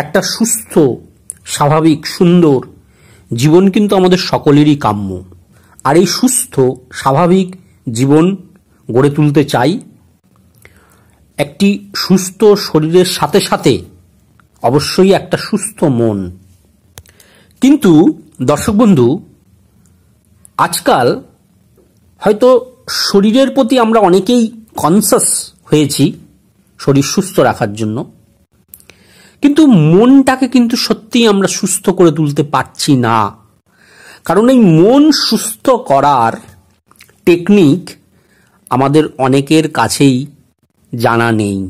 একটা সুস্থ স্বাভাবিক সুন্দর জীবন কিন্তু আমাদের সকলেরই কাম্য আর এই সুস্থ স্বাভাবিক জীবন গড়ে তুলতে চাই একটি সুস্থ শরীরের সাথে সাথে অবশ্যই একটা সুস্থ মন কিন্তু দর্শক বন্ধু আজকাল হয়তো শরীরের প্রতি আমরা অনেকেই কনসাস হয়েছি শরীর সুস্থ রাখার জন্য কিন্তু মনটাকে কিন্তু সত্যিই আমরা সুস্থ করে তুলতে পারছি না কারণ এই মন সুস্থ করার টেকনিক আমাদের অনেকের কাছেই জানা নেই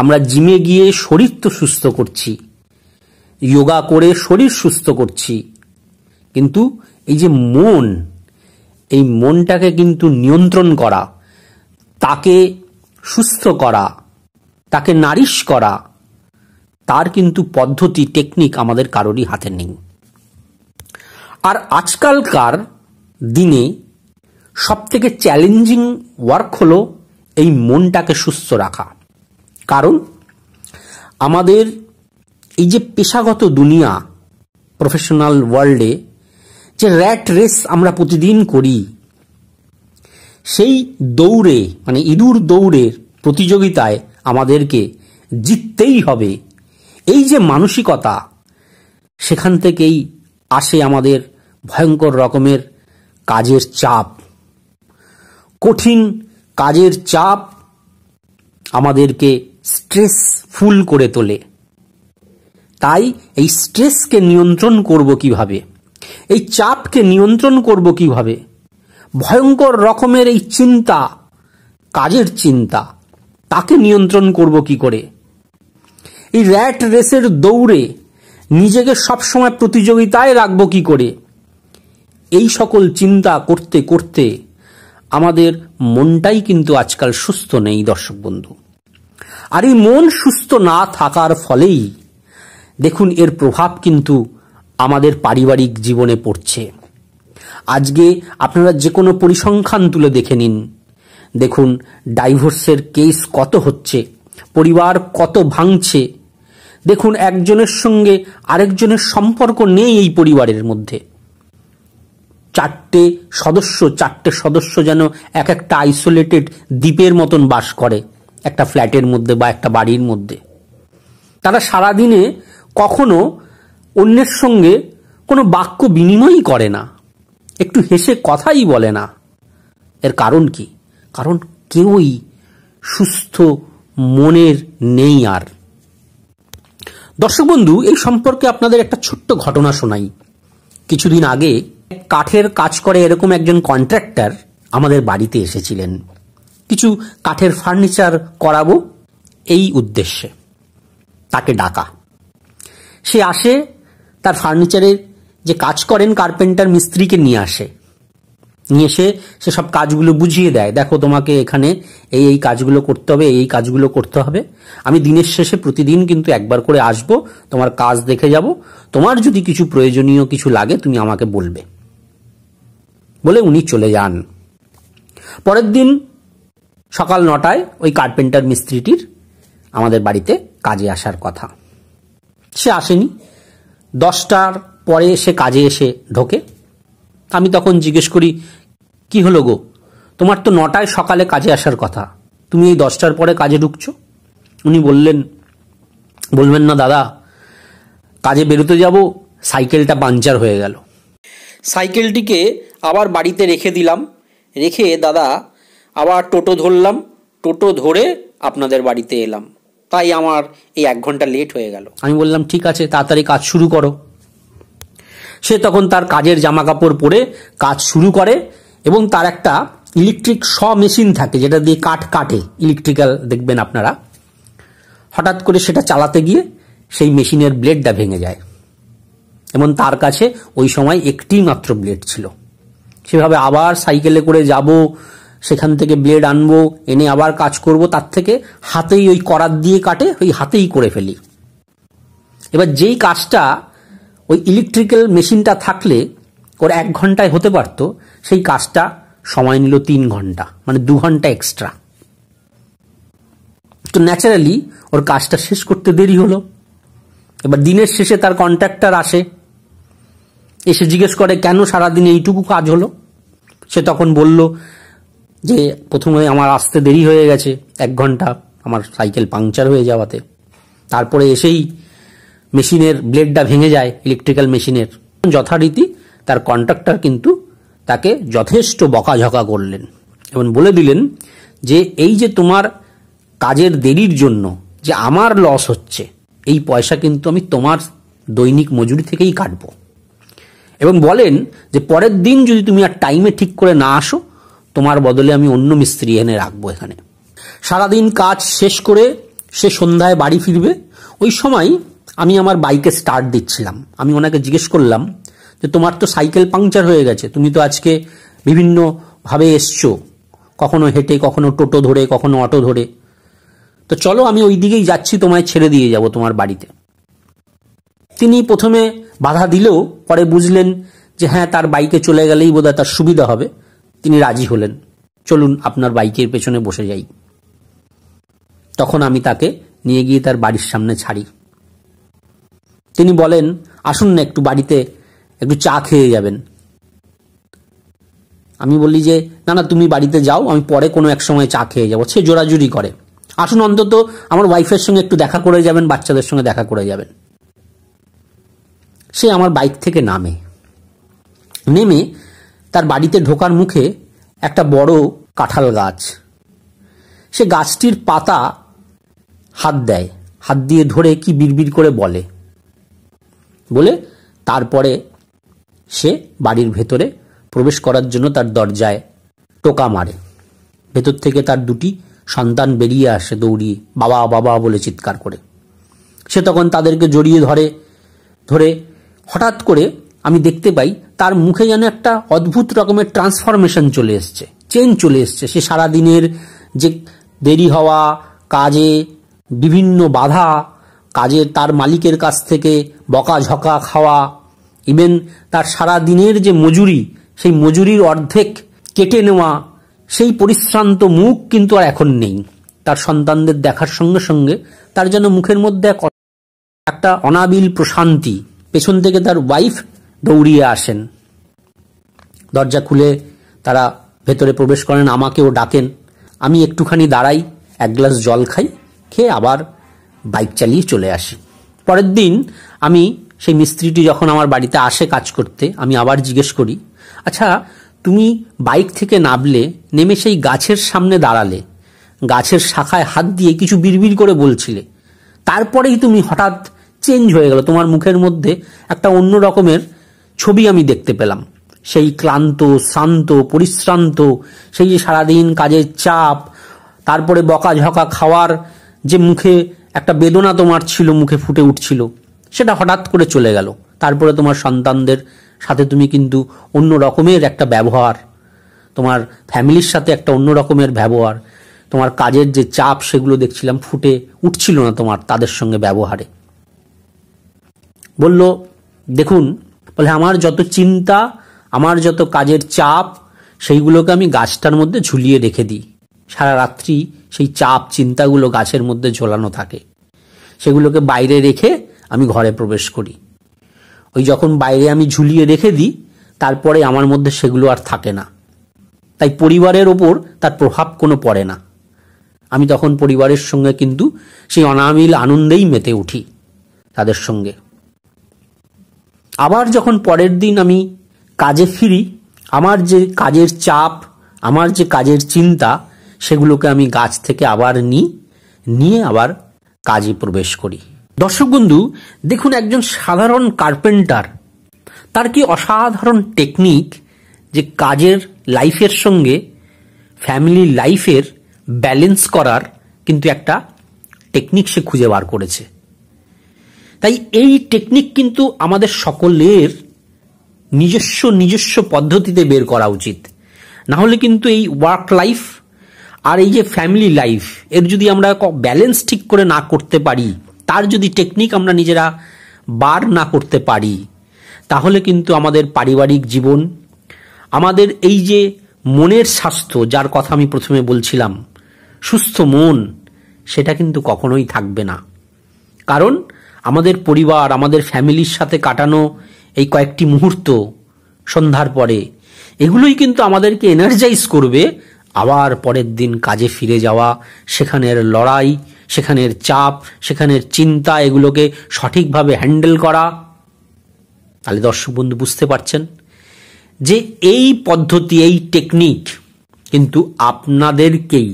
আমরা জিমে গিয়ে শরীর তো সুস্থ করছি যোগা করে শরীর সুস্থ করছি কিন্তু এই যে মন এই মনটাকে কিন্তু নিয়ন্ত্রণ করা তাকে সুস্থ করা তাকে নারিশ করা তার কিন্তু পদ্ধতি টেকনিক আমাদের কারোরই হাতে নেই আর আজকালকার দিনে সব থেকে চ্যালেঞ্জিং ওয়ার্ক হলো এই মনটাকে সুস্থ রাখা কারণ আমাদের এই যে পেশাগত দুনিয়া প্রফেশনাল ওয়ার্ল্ডে যে র্যাট রেস আমরা প্রতিদিন করি সেই দৌড়ে মানে ইঁদুর দৌড়ের প্রতিযোগিতায় আমাদেরকে জিততেই হবে এই যে মানসিকতা সেখান থেকেই আসে আমাদের ভয়ঙ্কর রকমের কাজের চাপ কঠিন কাজের চাপ আমাদেরকে স্ট্রেসফুল করে তোলে তাই এই স্ট্রেসকে নিয়ন্ত্রণ করব কিভাবে এই চাপকে নিয়ন্ত্রণ করব কিভাবে ভয়ঙ্কর রকমের এই চিন্তা কাজের চিন্তা তাকে নিয়ন্ত্রণ করব কি করে এই র্যাট রেসের দৌড়ে নিজেকে সবসময় প্রতিযোগিতায় রাখবো কী করে এই সকল চিন্তা করতে করতে আমাদের মনটাই কিন্তু আজকাল সুস্থ নেই দর্শক বন্ধু আর এই মন সুস্থ না থাকার ফলেই দেখুন এর প্রভাব কিন্তু আমাদের পারিবারিক জীবনে পড়ছে আজকে আপনারা যে কোনো পরিসংখ্যান তুলে দেখে নিন দেখুন ডাইভোর্সের কেস কত হচ্ছে পরিবার কত ভাঙছে দেখুন একজনের সঙ্গে আরেকজনের সম্পর্ক নেই এই পরিবারের মধ্যে চারটে সদস্য চারটে সদস্য যেন এক একটা আইসোলেটেড দ্বীপের মতন বাস করে একটা ফ্ল্যাটের মধ্যে বা একটা বাড়ির মধ্যে তারা সারাদিনে কখনো অন্যের সঙ্গে কোনো বাক্য বিনিময়ই করে না একটু হেসে কথাই বলে না এর কারণ কি কারণ কেউই সুস্থ মনের নেই আর দর্শক বন্ধু এই সম্পর্কে আপনাদের একটা ছোট্ট ঘটনা শোনাই কিছুদিন আগে কাঠের কাজ করে এরকম একজন কন্ট্রাক্টর আমাদের বাড়িতে এসেছিলেন কিছু কাঠের ফার্নিচার করাবো এই উদ্দেশ্যে তাকে ডাকা সে আসে তার ফার্নিচারের যে কাজ করেন কার্পেন্টার মিস্ত্রিকে নিয়ে আসে নিয়ে এসে সে সব কাজগুলো বুঝিয়ে দেয় দেখো তোমাকে এখানে এই এই কাজগুলো করতে হবে এই কাজগুলো করতে হবে আমি দিনের শেষে প্রতিদিন কিন্তু একবার করে আসব তোমার কাজ দেখে যাব তোমার যদি কিছু প্রয়োজনীয় কিছু লাগে তুমি আমাকে বলবে বলে উনি চলে যান পরের দিন সকাল নটায় ওই কার্পেন্টার মিস্ত্রিটির আমাদের বাড়িতে কাজে আসার কথা সে আসেনি দশটার পরে এসে কাজে এসে ঢোকে আমি তখন জিজ্ঞেস করি কি হলো গো তোমার তো নটায় সকালে কাজে আসার কথা তুমি এই দশটার পরে কাজে ঢুকছো উনি বললেন বলবেন না দাদা কাজে বেরোতে যাব সাইকেলটা পাঞ্চার হয়ে গেল সাইকেলটিকে আবার বাড়িতে রেখে দিলাম রেখে দাদা আবার টোটো ধরলাম টোটো ধরে আপনাদের বাড়িতে এলাম তাই আমার এই এক ঘন্টা লেট হয়ে গেল আমি বললাম ঠিক আছে তাড়াতাড়ি কাজ শুরু করো সে তখন তার কাজের জামা কাপড় পরে কাজ শুরু করে এবং তার একটা ইলেকট্রিক স মেশিন থাকে যেটা দিয়ে কাঠ কাটে ইলেকট্রিক্যাল দেখবেন আপনারা হঠাৎ করে সেটা চালাতে গিয়ে সেই মেশিনের ব্লেডটা ভেঙে যায় এবং তার কাছে ওই সময় একটি মাত্র ব্লেড ছিল সেভাবে আবার সাইকেলে করে যাব সেখান থেকে ব্লেড আনবো এনে আবার কাজ করব তার থেকে হাতেই ওই করাত দিয়ে কাটে ওই হাতেই করে ফেলি এবার যেই কাজটা ওই ইলেকট্রিক্যাল মেশিনটা থাকলে ওর এক ঘন্টায় হতে পারত সেই কাজটা সময় নিল তিন ঘন্টা মানে দু ঘন্টা এক্সট্রা তো ন্যাচারালি ওর কাজটা শেষ করতে দেরি হলো এবার দিনের শেষে তার কন্ট্রাক্টর আসে এসে জিজ্ঞেস করে কেন সারাদিন এইটুকু কাজ হলো সে তখন বলল যে প্রথমে আমার আসতে দেরি হয়ে গেছে এক ঘন্টা আমার সাইকেল পাংচার হয়ে যাওয়াতে তারপরে এসেই মেশিনের ব্লেডটা ভেঙে যায় ইলেকট্রিক্যাল মেশিনের যথারীতি তার কন্ট্রাক্টর কিন্তু তাকে যথেষ্ট বকাঝকা করলেন এবং বলে দিলেন যে এই যে তোমার কাজের দেরির জন্য যে আমার লস হচ্ছে এই পয়সা কিন্তু আমি তোমার দৈনিক মজুরি থেকেই কাটব এবং বলেন যে পরের দিন যদি তুমি আর টাইমে ঠিক করে না আসো তোমার বদলে আমি অন্য মিস্ত্রি এনে রাখবো এখানে সারাদিন কাজ শেষ করে সে সন্ধ্যায় বাড়ি ফিরবে ওই সময় আমি আমার বাইকে স্টার্ট দিচ্ছিলাম আমি ওনাকে জিজ্ঞেস করলাম যে তোমার তো সাইকেল পাংচার হয়ে গেছে তুমি তো আজকে বিভিন্নভাবে এসছো কখনো হেঁটে কখনো টোটো ধরে কখনো অটো ধরে তো চলো আমি ওই দিকেই যাচ্ছি তোমায় ছেড়ে দিয়ে যাব তোমার বাড়িতে তিনি প্রথমে বাধা দিলেও পরে বুঝলেন যে হ্যাঁ তার বাইকে চলে গেলেই বোধহয় তার সুবিধা হবে তিনি রাজি হলেন চলুন আপনার বাইকের পেছনে বসে যাই তখন আমি তাকে নিয়ে গিয়ে তার বাড়ির সামনে ছাড়ি তিনি বলেন আসুন না একটু বাড়িতে একটু চা খেয়ে যাবেন আমি বলি যে না না তুমি বাড়িতে যাও আমি পরে কোনো এক সময় চা খেয়ে যাবো সে জোরাজুরি করে আসুন অন্তত আমার ওয়াইফের সঙ্গে একটু দেখা করে যাবেন বাচ্চাদের সঙ্গে দেখা করে যাবেন সে আমার বাইক থেকে নামে নেমে তার বাড়িতে ঢোকার মুখে একটা বড় কাঁঠাল গাছ সে গাছটির পাতা হাত দেয় হাত দিয়ে ধরে কি বিড়বিড় করে বলে বলে তারপরে সে বাড়ির ভেতরে প্রবেশ করার জন্য তার দরজায় টোকা মারে ভেতর থেকে তার দুটি সন্তান বেরিয়ে আসে দৌড়িয়ে বাবা বাবা বলে চিৎকার করে সে তখন তাদেরকে জড়িয়ে ধরে ধরে হঠাৎ করে আমি দেখতে পাই তার মুখে যেন একটা অদ্ভুত রকমের ট্রান্সফরমেশন চলে এসছে চেঞ্জ চলে এসছে সে সারাদিনের যে দেরি হওয়া কাজে বিভিন্ন বাধা কাজের তার মালিকের কাছ থেকে বকাঝকা খাওয়া ইভেন তার সারা দিনের যে মজুরি সেই মজুরির অর্ধেক কেটে নেওয়া সেই পরিশ্রান্ত মুখ কিন্তু আর এখন নেই তার সন্তানদের দেখার সঙ্গে সঙ্গে তার যেন মুখের মধ্যে এক একটা অনাবিল প্রশান্তি পেছন থেকে তার ওয়াইফ দৌড়িয়ে আসেন দরজা খুলে তারা ভেতরে প্রবেশ করেন আমাকেও ডাকেন আমি একটুখানি দাঁড়াই এক গ্লাস জল খাই খেয়ে আবার বাইক চালিয়ে চলে আসি পরের দিন আমি সেই মিস্ত্রিটি যখন আমার বাড়িতে আসে কাজ করতে আমি আবার জিজ্ঞেস করি আচ্ছা তুমি বাইক থেকে নামলে নেমে সেই গাছের সামনে দাঁড়ালে গাছের শাখায় হাত দিয়ে কিছু বিড়বিড় করে বলছিলে তারপরেই তুমি হঠাৎ চেঞ্জ হয়ে গেল তোমার মুখের মধ্যে একটা অন্য রকমের ছবি আমি দেখতে পেলাম সেই ক্লান্ত শ্রান্ত পরিশ্রান্ত সেই যে সারাদিন কাজের চাপ তারপরে বকাঝকা খাওয়ার যে মুখে একটা বেদনা তোমার ছিল মুখে ফুটে উঠছিল সেটা হঠাৎ করে চলে গেল তারপরে তোমার সন্তানদের সাথে তুমি কিন্তু অন্য রকমের একটা ব্যবহার তোমার ফ্যামিলির সাথে একটা অন্য রকমের ব্যবহার তোমার কাজের যে চাপ সেগুলো দেখছিলাম ফুটে উঠছিল না তোমার তাদের সঙ্গে ব্যবহারে বলল দেখুন বলে আমার যত চিন্তা আমার যত কাজের চাপ সেইগুলোকে আমি গাছটার মধ্যে ঝুলিয়ে রেখে দিই সারা রাত্রি সেই চাপ চিন্তাগুলো গাছের মধ্যে ঝোলানো থাকে সেগুলোকে বাইরে রেখে আমি ঘরে প্রবেশ করি ওই যখন বাইরে আমি ঝুলিয়ে রেখে দিই তারপরে আমার মধ্যে সেগুলো আর থাকে না তাই পরিবারের ওপর তার প্রভাব কোনো পড়ে না আমি তখন পরিবারের সঙ্গে কিন্তু সেই অনামিল আনন্দেই মেতে উঠি তাদের সঙ্গে আবার যখন পরের দিন আমি কাজে ফিরি আমার যে কাজের চাপ আমার যে কাজের চিন্তা সেগুলোকে আমি গাছ থেকে আবার নিই নিয়ে আবার কাজে প্রবেশ করি দর্শক বন্ধু দেখুন একজন সাধারণ কার্পেন্টার তার কি অসাধারণ টেকনিক যে কাজের লাইফের সঙ্গে ফ্যামিলি লাইফের ব্যালেন্স করার কিন্তু একটা টেকনিক সে খুঁজে বার করেছে তাই এই টেকনিক কিন্তু আমাদের সকলের নিজস্ব নিজস্ব পদ্ধতিতে বের করা উচিত না হলে কিন্তু এই ওয়ার্ক লাইফ আর এই যে ফ্যামিলি লাইফ এর যদি আমরা ব্যালেন্স ঠিক করে না করতে পারি তার যদি টেকনিক আমরা নিজেরা বার না করতে পারি তাহলে কিন্তু আমাদের পারিবারিক জীবন আমাদের এই যে মনের স্বাস্থ্য যার কথা আমি প্রথমে বলছিলাম সুস্থ মন সেটা কিন্তু কখনোই থাকবে না কারণ আমাদের পরিবার আমাদের ফ্যামিলির সাথে কাটানো এই কয়েকটি মুহূর্ত সন্ধ্যার পরে এগুলোই কিন্তু আমাদেরকে এনার্জাইজ করবে আবার পরের দিন কাজে ফিরে যাওয়া সেখানের লড়াই সেখানের চাপ সেখানের চিন্তা এগুলোকে সঠিকভাবে হ্যান্ডেল করা তাহলে দর্শক বন্ধু বুঝতে পারছেন যে এই পদ্ধতি এই টেকনিক কিন্তু আপনাদেরকেই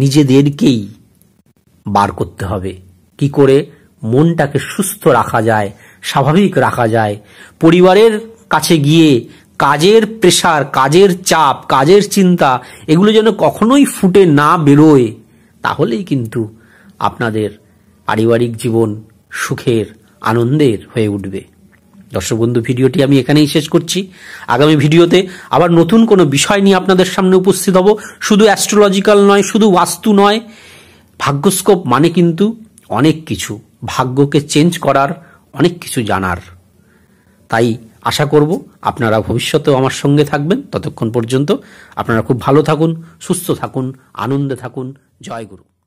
নিজেদেরকেই বার করতে হবে কি করে মনটাকে সুস্থ রাখা যায় স্বাভাবিক রাখা যায় পরিবারের কাছে গিয়ে কাজের প্রেশার কাজের চাপ কাজের চিন্তা এগুলো যেন কখনোই ফুটে না বেরোয় তাহলেই কিন্তু আপনাদের পারিবারিক জীবন সুখের আনন্দের হয়ে উঠবে দর্শক বন্ধু ভিডিওটি আমি এখানেই শেষ করছি আগামী ভিডিওতে আবার নতুন কোনো বিষয় নিয়ে আপনাদের সামনে উপস্থিত হব শুধু অ্যাস্ট্রোলজিক্যাল নয় শুধু বাস্তু নয় ভাগ্যস্কোপ মানে কিন্তু অনেক কিছু ভাগ্যকে চেঞ্জ করার অনেক কিছু জানার তাই আশা করব আপনারা ভবিষ্যতেও আমার সঙ্গে থাকবেন ততক্ষণ পর্যন্ত আপনারা খুব ভালো থাকুন সুস্থ থাকুন আনন্দে থাকুন জয় গুরু